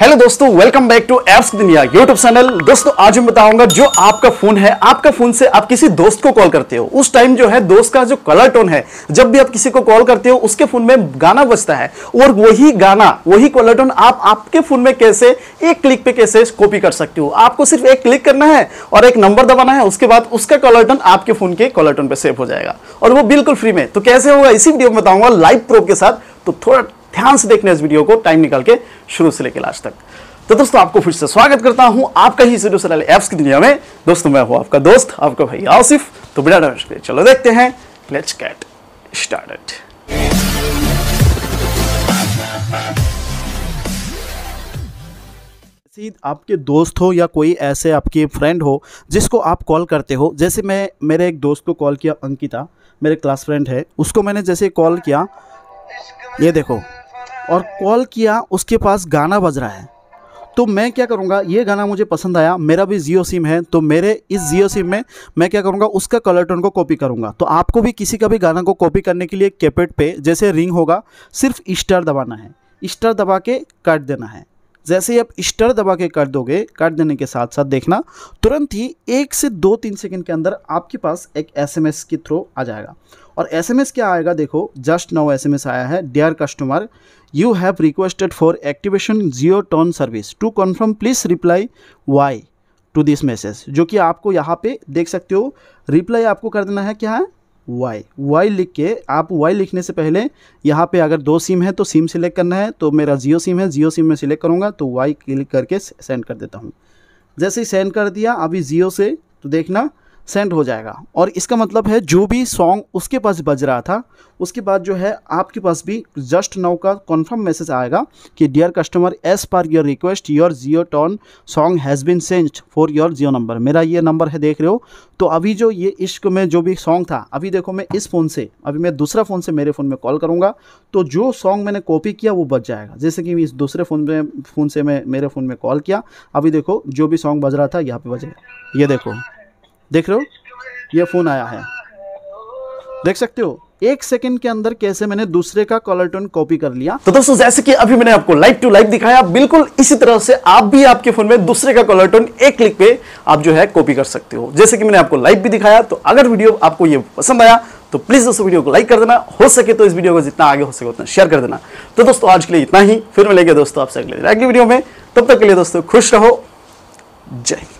hello दोस्तों welcome back to apps Duniya YouTube channel दोस्तों आज मैं बताऊंगा जो आपका फोन है आपका फोन से आप किसी दोस्त को कॉल करते हो उस टाइम जो है दोस्त का जो कलर टोन है जब भी आप किसी को कॉल करते हो उसके फोन में गाना बजता है और वही गाना वही कलर टोन आप आपके फोन में कैसे एक क्लिक पे कैसे कॉपी कर सकते हो आपको सिर्फ एक क्लिक करना है और एक नंबर दबाना है उसके बाद उसका कलर टोन आपके फोन के कलर टोन पर सेव हो जाएगा और वो बिल्कुल फ्री में तो कैसे होगा इसी वीडियो में बताऊंगा लाइव प्रो के साथ तो थोड़ा ध्यान से देखना इस वीडियो को टाइम निकाल के शुरू से लेकर लास्ट तक तो दोस्तों आपको फिर से स्वागत करता हूं आपका ही यूट्यूब चैनल ऐप्स की दुनिया में दोस्तों मैं हूं आपका दोस्त आपका भाई आसिफ तो बिना डांस चलो देखते हैं लेट्स गेट स्टार्टेड आपके दोस्त हो या कोई ऐसे आपके फ्रेंड हो जिसको आप कॉल करते हो जैसे मैं मेरे एक दोस्त को कॉल किया अंकिता मेरे क्लास फ्रेंड है उसको मैंने जैसे कॉल किया ये देखो और कॉल किया उसके पास गाना बज रहा है तो मैं क्या करूँगा ये गाना मुझे पसंद आया मेरा भी जियो सिम है तो मेरे इस जियो सिम में मैं क्या करूँगा उसका कलर टोन को कॉपी करूँगा तो आपको भी किसी का भी गाना को कॉपी करने के लिए कैपेट पे जैसे रिंग होगा सिर्फ स्टार दबाना है स्टार दबा के काट देना है जैसे ही आप स्टर दबा के कर दोगे कर देने के साथ साथ देखना तुरंत ही एक से दो तीन सेकंड के अंदर आपके पास एक एसएमएस के थ्रू आ जाएगा और एसएमएस क्या आएगा देखो जस्ट नाउ एसएमएस आया है dear customer you have requested for activation Jio tune service to confirm please reply Y to this message जो कि आपको यहाँ पे देख सकते हो रिप्लाई आपको कर देना है क्या है वाई वाई लिख के आप वाई लिखने से पहले यहाँ पे अगर दो सिम है तो सिम सिलेक्ट करना है तो मेरा जियो सिम है जियो सिम में सिलेक्ट करूँगा तो वाई क्लिक करके सेंड कर देता हूँ जैसे ही सेंड कर दिया अभी जियो से तो देखना सेंड हो जाएगा और इसका मतलब है जो भी सॉन्ग उसके पास बज रहा था उसके बाद जो है आपके पास भी जस्ट नाउ का कन्फर्म मैसेज आएगा कि dear customer as per your request your Jio tune song has been set for your Jio number मेरा ये नंबर है देख रहे हो तो अभी जो ये इश्क में जो भी सॉन्ग था अभी देखो मैं इस फ़ोन से अभी मैं दूसरा फ़ोन से मेरे फ़ोन में कॉल करूँगा तो जो सॉन्ग मैंने कॉपी किया वो बच जाएगा जैसे कि इस दूसरे फ़ोन में फ़ोन से मैं मेरे फ़ोन में कॉल किया अभी देखो जो भी सॉन्ग बज रहा था यहाँ पे बजेगा ये देखो देख रहे हो ये फ़ोन आया है देख सकते हो एक सेकंड के अंदर कैसे मैंने दूसरे का कॉलर टोन कॉपी कर लिया तो दोस्तों जैसे कि अभी मैंने आपको लाइव टू लाइव दिखाया बिल्कुल इसी तरह से आप भी आपके फोन में दूसरे का कॉलर टोन एक क्लिक पे आप जो है कॉपी कर सकते हो जैसे कि मैंने आपको लाइव भी दिखाया तो अगर वीडियो आपको ये पसंद आया तो प्लीज दोस्तों वीडियो को लाइक कर देना हो सके तो इस वीडियो को जितना आगे हो सके उतना शेयर कर देना तो दोस्तों आज के लिए इतना ही फिर मिलेंगे दोस्तों आपसे अगले वीडियो में तब तक के लिए दोस्तों खुश रहो जय हिंद